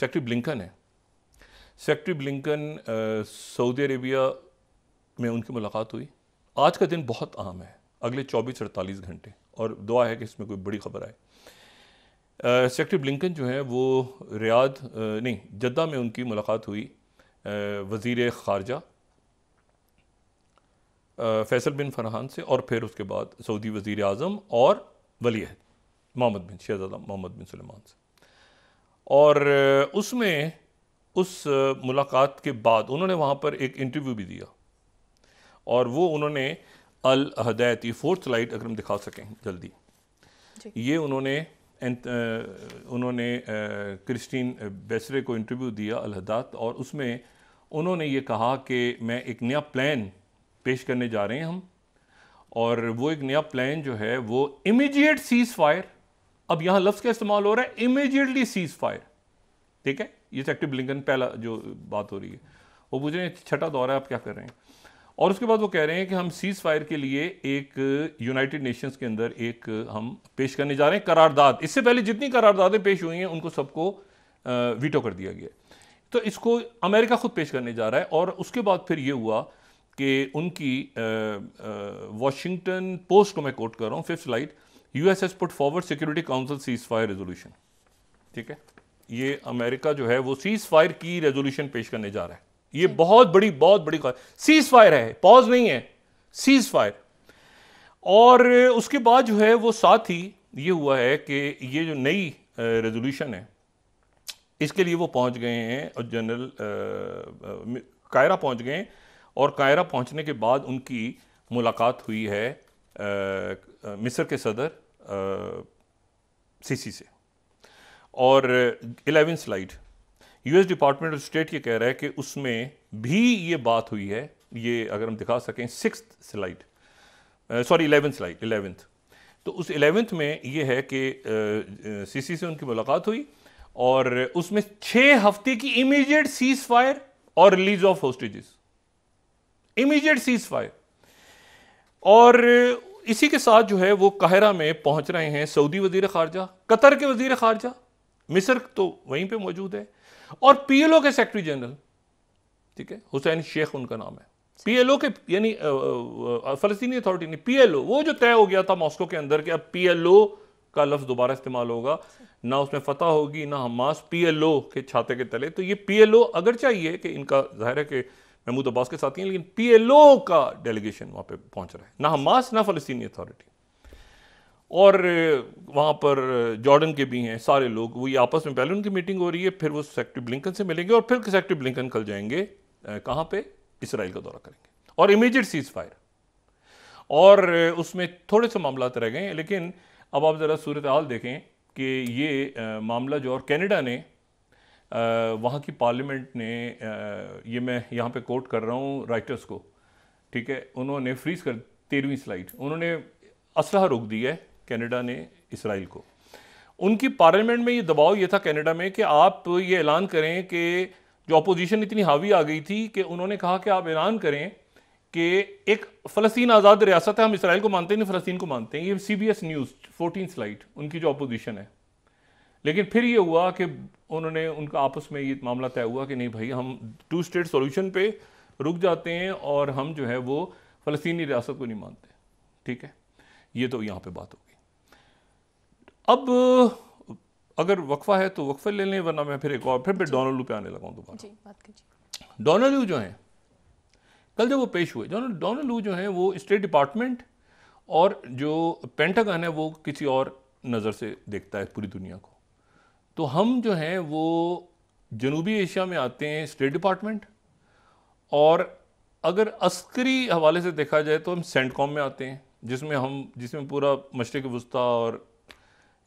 secretary Blinken है secretary Blinken Saudi Arabia में उनकी मुलाकात हुई आज का दिन बहुत अहम है अगले 24 अड़तालीस घंटे और दुआ है कि इसमें कोई बड़ी खबर आए सेक्रेटरी uh, ब्लिंकन जो है वो रियाद uh, नहीं जद्दा में उनकी मुलाकात हुई uh, वज़ी ख़ारजा फैसल बिन फरहान से और फिर उसके बाद सऊदी वज़ी अजम और वली मोहम्मद बिन शहजादा मोहम्मद बिन सलमान से और उसमें उस मुलाकात के बाद उन्होंने वहाँ पर एक इंटरव्यू भी दिया और वो उन्होंने अल हदायत ये फोर्थ लाइट अगर हम दिखा सकें जल्दी ये उन्होंने उन्होंने क्रिस्टीन बेसरे को इंटरव्यू दिया अल हदात और उसमें उन्होंने ये कहा कि मैं एक नया प्लान पेश करने जा रहे हैं हम और वो एक नया प्लान जो है वो इमीडिएट सीज़ फायर अब यहां लफ्ज का इस्तेमाल हो रहा है इमीजिएटली सीज फायर ठीक है ये सेक्टिव तो ब्लिंकन पहला जो बात हो रही है वो पूछ रहे हैं छठा दौरा आप क्या कर रहे हैं और उसके बाद वो कह रहे हैं कि हम सीज फायर के लिए एक यूनाइटेड नेशंस के अंदर एक हम पेश करने जा रहे हैं करारदाद इससे पहले जितनी करारदादें पेश हुई हैं उनको सबको वीटो कर दिया गया तो इसको अमेरिका खुद पेश करने जा रहा है और उसके बाद फिर ये हुआ कि उनकी वॉशिंगटन पोस्ट को मैं कोट कर रहा हूँ fifth slide US as put forward security council cease fire resolution ठीक है ये अमेरिका जो है वो सीज फायर की रेजोल्यूशन पेश करने जा रहा है ये बहुत बड़ी बहुत बड़ी सीज फायर है पॉज नहीं है सीज फायर और उसके बाद जो है वो साथ ही ये हुआ है कि ये जो नई रेजोल्यूशन है इसके लिए वो पहुंच गए हैं और जनरल कायरा पहुंच गए और कायरा पहुंचने के बाद उनकी मुलाकात हुई है मिस्र के सदर सीसी से और eleven slide US department of state ये कह रहा है कि उसमें भी ये बात हुई है ये अगर हम दिखा सकें six slide sorry eleventh slide eleventh तो उस इलेवेंथ में ये है कि सीसी से उनकी मुलाकात हुई और उसमें छः हफ्ते की इमीडिएट सीज फायर और release of hostages immediate cease fire और इसी के साथ जो है वो काहरा में पहुंच रहे हैं सऊदी वजीर खारजा कतर के वजीर खारजा मिस्र तो वहीं पे मौजूद है और पीएलओ के सेक्रेटरी जनरल ठीक है हुसैन शेख उनका नाम है पीएलओ के यानी फलस्तीनी अथॉरिटी ने पीएलओ वो जो तय हो गया था मॉस्को के अंदर कि अब पीएलओ का लफ्ज़ दोबारा इस्तेमाल होगा ना उसमें फतह होगी ना हमास पीएलओ के छाते के तले तो ये पीएलओ अगर चाहिए कि इनका जाहिर है कि महमूद अब्बास के साथ हैं लेकिन पी एल ओ का डेलीगेशन वहाँ पर पहुँच रहा है ना हमास ना फ़लस्तनी अथॉरिटी और वहाँ पर जॉर्डन के भी हैं सारे लोग वही आपस में पहले उनकी मीटिंग हो रही है फिर वो सेक्रेटरी ब्लिंकन से मिलेंगे और फिर सेक्रेटरी ब्लिंकन कल जाएंगे कहाँ पर इसराइल का दौरा करेंगे और इमीजिएट सीज फायर और उसमें थोड़े से मामला रह गए लेकिन अब आप ज़रा सूरत हाल देखें कि ये मामला जो और कैनेडा ने वहाँ की पार्लियामेंट ने ये मैं यहाँ पे कोट कर रहा हूँ राइटर्स को ठीक है उन्होंने फ्रीज कर तेरहवीं स्लाइड उन्होंने असलाह रोक दिया है कैनेडा ने इसराइल को उनकी पार्लियामेंट में ये दबाव ये था कनाडा में कि आप ये ऐलान करें कि जो अपोजिशन इतनी हावी आ गई थी कि उन्होंने कहा कि आप ऐलान करें कि एक फ़लस्तीन आज़ाद रियासत है हम इसराइल को मानते नहीं फ़लस्तीन को मानते हैं ये C B S news fourteen slide उनकी जो अपोजिशन है लेकिन फिर ये हुआ कि उन्होंने उनका आपस में ये मामला तय हुआ कि नहीं भाई हम टू स्टेट सॉल्यूशन पे रुक जाते हैं और हम जो है वो फ़लस्तनी रियासत को नहीं मानते ठीक है ये तो यहाँ पे बात होगी अब अगर वक्फा है तो वक्फा ले लें वरना मैं फिर एक और फिर मैं डोनाल्डू पे आने लगाऊँ दोबारा डोनाल्डू जो हैं कल जब वो पेश हुए डोनाल्डू जो हैं वो स्टेट डिपार्टमेंट और जो पेंटागन है वो किसी और नज़र से देखता है पूरी दुनिया को तो हम जो हैं वो जनूबी एशिया में आते हैं स्टेट डिपार्टमेंट और अगर अस्करी हवाले से देखा जाए तो हम सेंटकॉम में आते हैं जिसमें हम जिसमें पूरा मशरक़ वस्ती और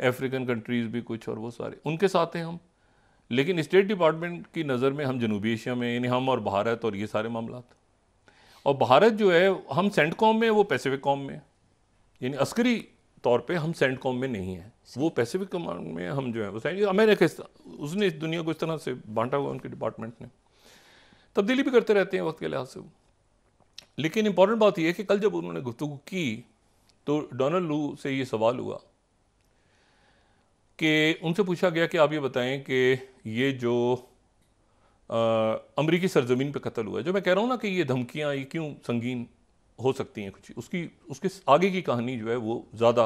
अफ्रीकन कंट्रीज़ भी कुछ और वो सारे उनके साथ हैं हम लेकिन स्टेट डिपार्टमेंट की नज़र में हम जनूबी एशिया में यानी हम और भारत और ये सारे मामला और भारत जो है हम सेंटकॉम में वो पैसिफिक कॉम में यानी अस्करी तौर पे हम सेंटकॉम में नहीं हैं वो पैसिफिक कमांड में हम जो है वो सैनिक अमेरिका उसने इस दुनिया को इस तरह से बांटा हुआ उनके डिपार्टमेंट ने तब्दीली भी करते रहते हैं वक्त के लिहाज से लेकिन इंपॉर्टेंट बात यह है कि कल जब उन्होंने गुफ्तु की तो डोनाल्ड लू से ये सवाल हुआ कि उनसे पूछा गया कि आप ये बताएं कि ये जो अमरीकी सरजमीन पर कत्ल हुआ है जो मैं कह रहा हूँ ना कि ये धमकियाँ ये क्यों संगीन हो सकती हैं कुछ उसकी उसके आगे की कहानी जो है वो ज़्यादा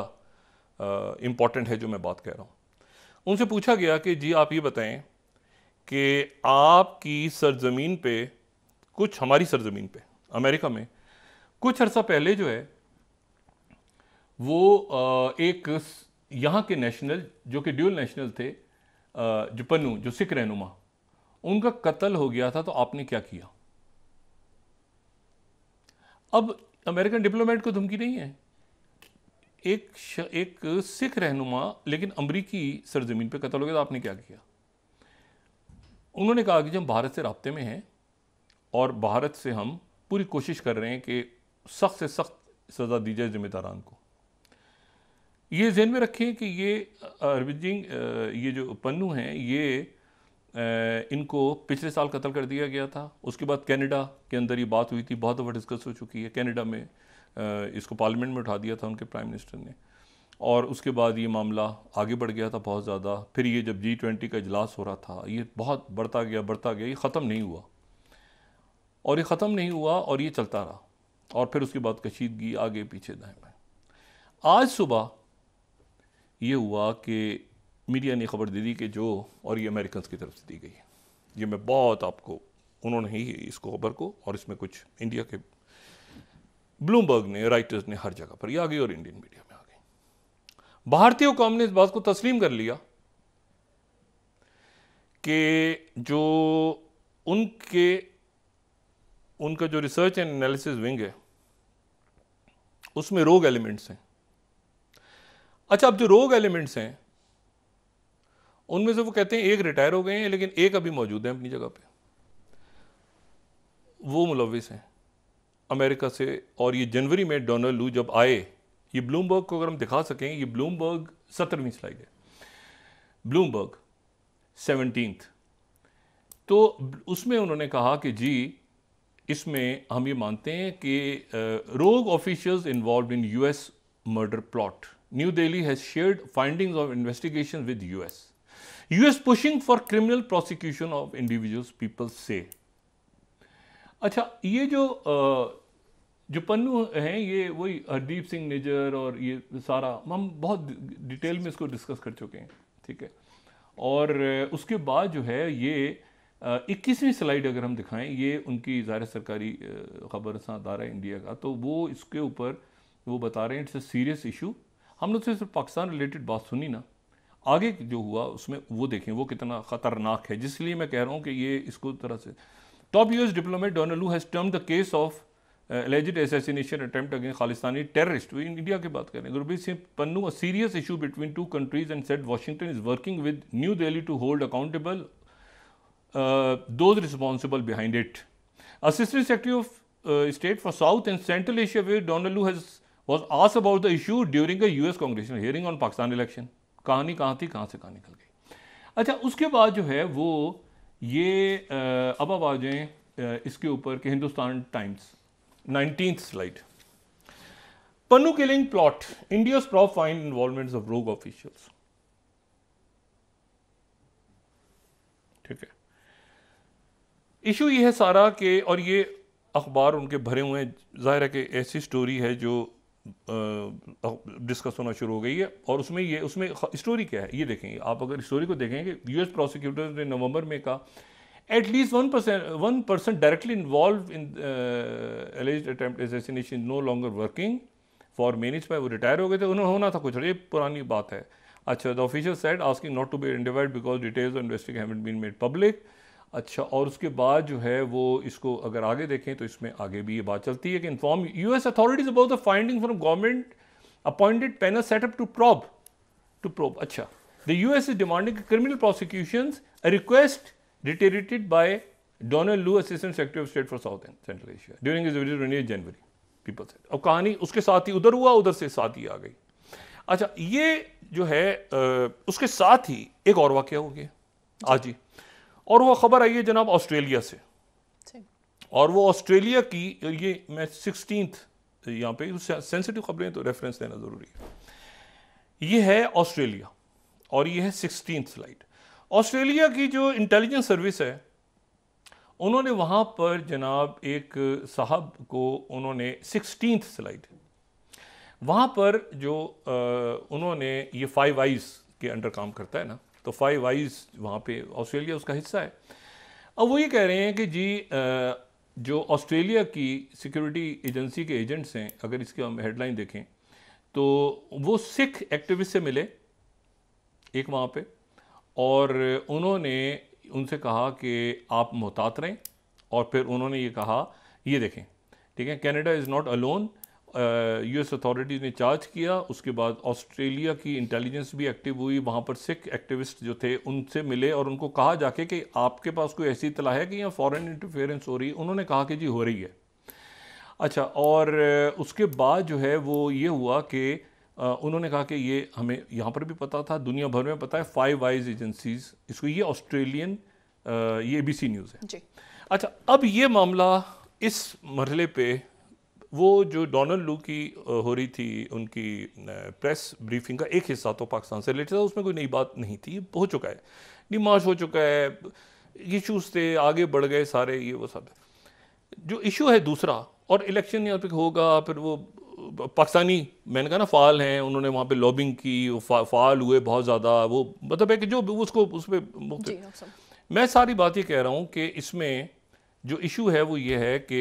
इम्पॉर्टेंट है जो मैं बात कह रहा हूँ उनसे पूछा गया कि जी आप ये बताएं कि आपकी सरजमीन पे कुछ हमारी सरजमीन पे अमेरिका में कुछ अर्सा पहले जो है वो एक यहाँ के नेशनल जो कि ड्यूल नेशनल थे जो पन्नू जो सिख रहनुमा उनका कत्ल हो गया था तो आपने क्या किया अब अमेरिकन डिप्लोमेट को धमकी नहीं है एक श, एक सिख रहनुमा लेकिन अमरीकी सरजमीन पर कत्ल हो गया तो आपने क्या किया उन्होंने कहा कि हम भारत से रबते में हैं और भारत से हम पूरी कोशिश कर रहे हैं कि सख्त से सख्त सज़ा दी जाए जिम्मेदारान को ये जहन में रखें कि ये अरविंद ये जो पन्नू हैं ये इनको पिछले साल कत्ल कर दिया गया था उसके बाद कनाडा के अंदर ये बात हुई थी बहुत दफ़ा डिस्कस हो चुकी है कनाडा में इसको पार्लियामेंट में उठा दिया था उनके प्राइम मिनिस्टर ने और उसके बाद ये मामला आगे बढ़ गया था बहुत ज़्यादा फिर ये जब जी ट्वेंटी का इजलास हो रहा था ये बहुत बढ़ता गया बढ़ता गया ये ख़त्म नहीं हुआ और ये ख़त्म नहीं हुआ और ये चलता रहा और फिर उसके बाद कशीदगी आगे पीछे दाएं आज सुबह ये हुआ कि मीडिया ने खबर दे दी कि जो और ये अमेरिकन की तरफ से दी गई है ये मैं बहुत आपको उन्होंने ही इसको खबर को और इसमें कुछ इंडिया के ब्लूमबर्ग ने राइटर्स ने हर जगह पर यह आ गई और इंडियन मीडिया में आ गई भारतीय कौम ने इस बात को तस्लीम कर लिया कि जो उनके उनका जो रिसर्च एंड एनालिसिस विंग है उसमें रोग एलिमेंट्स हैं अच्छा अब जो रोग एलिमेंट्स हैं उनमें से वो कहते हैं एक रिटायर हो गए हैं लेकिन एक अभी मौजूद हैं अपनी जगह पे वो मुलविस हैं अमेरिका से और ये जनवरी में डोनाल्ड लू जब आए ये ब्लूमबर्ग को अगर हम दिखा सकें ये ब्लूमबर्ग सत्रहवीं स्लाइड है ब्लूमबर्ग सेवनटीन तो उसमें उन्होंने कहा कि जी इसमें हम ये मानते हैं कि rogue officials involve in US murder plot New Delhi has shared findings of investigation with US US pushing for criminal prosecution of individuals people से अच्छा ये जो जो पन्नू हैं ये वही हरदीप सिंह निजर और ये सारा हम बहुत डिटेल में इसको डिस्कस कर चुके हैं ठीक है और उसके बाद जो है ये इक्कीसवीं स्लाइड अगर हम दिखाएं ये उनकी ज़ाहिर सरकारी खबर दारा इंडिया का तो वो इसके ऊपर वो बता रहे हैं इट्स अ सीरियस इशू हम लोग सिर्फ पाकिस्तान रिलेटेड बात सुनी ना आगे जो हुआ उसमें वो देखें वो कितना ख़तरनाक है जिसलिए मैं कह रहा हूँ कि ये इसको तरह से top US diplomat Donald Lu has term the case of alleged assassination attempt against Khalistani terrorist India की बात करें Gurbir Singh Pannun a serious issue between two countries and said Washington is working with New Delhi to hold accountable those responsible behind it assistant secretary of state for south and central Asia way Donald Lu has was आस about the issue during a US Congress hearing on Pakistan election कहानी कहाँ थी कहाँ से कहाँ निकल गई अच्छा उसके बाद जो है वो ये अब अब आ जाएँ इसके ऊपर कि Hindustan Times nineteen slide Pannun killing plot India's probe finds involvement of rogue officials ठीक है इशू ये है सारा के और ये अखबार उनके भरे हुए हैं जाहिर है कि ऐसी स्टोरी है जो डिस्कस होना शुरू हो गई है और उसमें ये उसमें स्टोरी क्या है ये देखेंगे आप अगर स्टोरी को देखेंगे यूएस प्रोसिक्यूटर्स ने नवंबर में कहा at least one percent one person directly involve in alleged attempt no longer working for मेनिज पाए वो रिटायर हो गए थे उन्हें होना था कुछ ये पुरानी बात है अच्छा the official said asking not to be इंडिवाइड because details of investigation haven't been made public अच्छा और उसके बाद जो है वो इसको अगर आगे देखें तो इसमें आगे भी ये बात चलती है कि inform U S authorities about the finding from government appointed panel setup to probe to probe अच्छा the U S is demanding criminal prosecution request reiterated by Donald Lu assistant secretary of state for south and central Asia during January people set और कहानी उसके साथ ही उधर हुआ उधर से साथ ही आ गई अच्छा ये जो है आ, उसके साथ ही एक और वाक्य हो गया आज ही और वो खबर आई है जनाब ऑस्ट्रेलिया से और वो ऑस्ट्रेलिया की ये मैं सिक्सटीन यहाँ पे सेंसिटिव खबरें तो रेफरेंस देना ज़रूरी है ये है ऑस्ट्रेलिया और ये है सिक्सटीन स्लाइड ऑस्ट्रेलिया की जो इंटेलिजेंस सर्विस है उन्होंने वहाँ पर जनाब एक साहब को उन्होंने सिक्सटीन स्लाइड वहाँ पर जो आ, उन्होंने ये फाइव आइज़ के अंडर काम करता है ना तो फाइव वाइज वहाँ पे ऑस्ट्रेलिया उसका हिस्सा है अब वो ये कह रहे हैं कि जी जो ऑस्ट्रेलिया की सिक्योरिटी एजेंसी के एजेंट्स हैं अगर इसके हम हेडलाइन देखें तो वो सिख एक्टिविस्ट से मिले एक वहाँ पे और उन्होंने उनसे कहा कि आप मोहतात रहें और फिर उन्होंने ये कहा ये देखें ठीक है Canada is not alone US authority ने चार्ज किया उसके बाद ऑस्ट्रेलिया की इंटेलिजेंस भी एक्टिव हुई वहाँ पर सिख एक्टिविस्ट जो थे उनसे मिले और उनको कहा जाके कि आपके पास कोई ऐसी इतला है कि यहाँ फॉरेन इंटरफेरेंस हो रही है उन्होंने कहा कि जी हो रही है अच्छा और उसके बाद जो है वो ये हुआ कि उन्होंने कहा कि ये हमें यहाँ पर भी पता था दुनिया भर में पता है फाइव वाइज एजेंसीज इसको ये ऑस्ट्रेलियन ये सी न्यूज़ है जी अच्छा अब ये मामला इस मरहले पे वो जो डोनल्ड लू की हो रही थी उनकी प्रेस ब्रीफिंग का एक हिस्सा तो पाकिस्तान से रिलेटेड था उसमें कोई नई बात नहीं थी हो चुका है डिमाश हो चुका है इशूज़ थे आगे बढ़ गए सारे ये वो सब जो इशू है दूसरा और इलेक्शन यहाँ पे होगा फिर वो पाकिस्तानी मैंने कहा ना फाल हैं उन्होंने वहाँ पे लॉबिंग की फा, फाल हुए बहुत ज़्यादा वो मतलब है कि जो उसको उस पर मैं सारी बात ये कह रहा हूँ कि इसमें जो इशू है वो ये है कि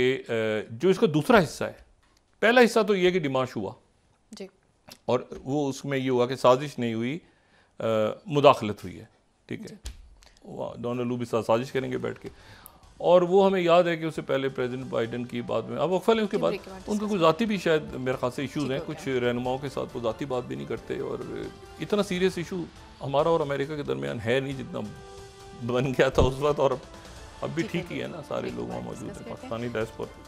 जो इसका दूसरा हिस्सा है पहला हिस्सा तो ये कि डिमांश हुआ जी और वो उसमें ये हुआ कि साजिश नहीं हुई आ, मुदाखलत हुई है ठीक है डोनाल्ड लू भी साथ साजिश करेंगे बैठ के और वो हमें याद है कि उससे पहले प्रेसिडेंट बाइडन की बात में अब वक्फा उसके बाद उनके कुछ ज़ाती भी शायद मेरे खास से इशूज़ हैं कुछ रहनुमाओं के साथ वो ज़ाती बात भी नहीं करते और इतना सीरियस इशू हमारा और अमेरिका के दरमियान है नहीं जितना बन गया था उस वक्त और अब भी ठीक ही है तो ना सारे लोग वहाँ मौजूद हैं पाकिस्तानी डायस्पोरा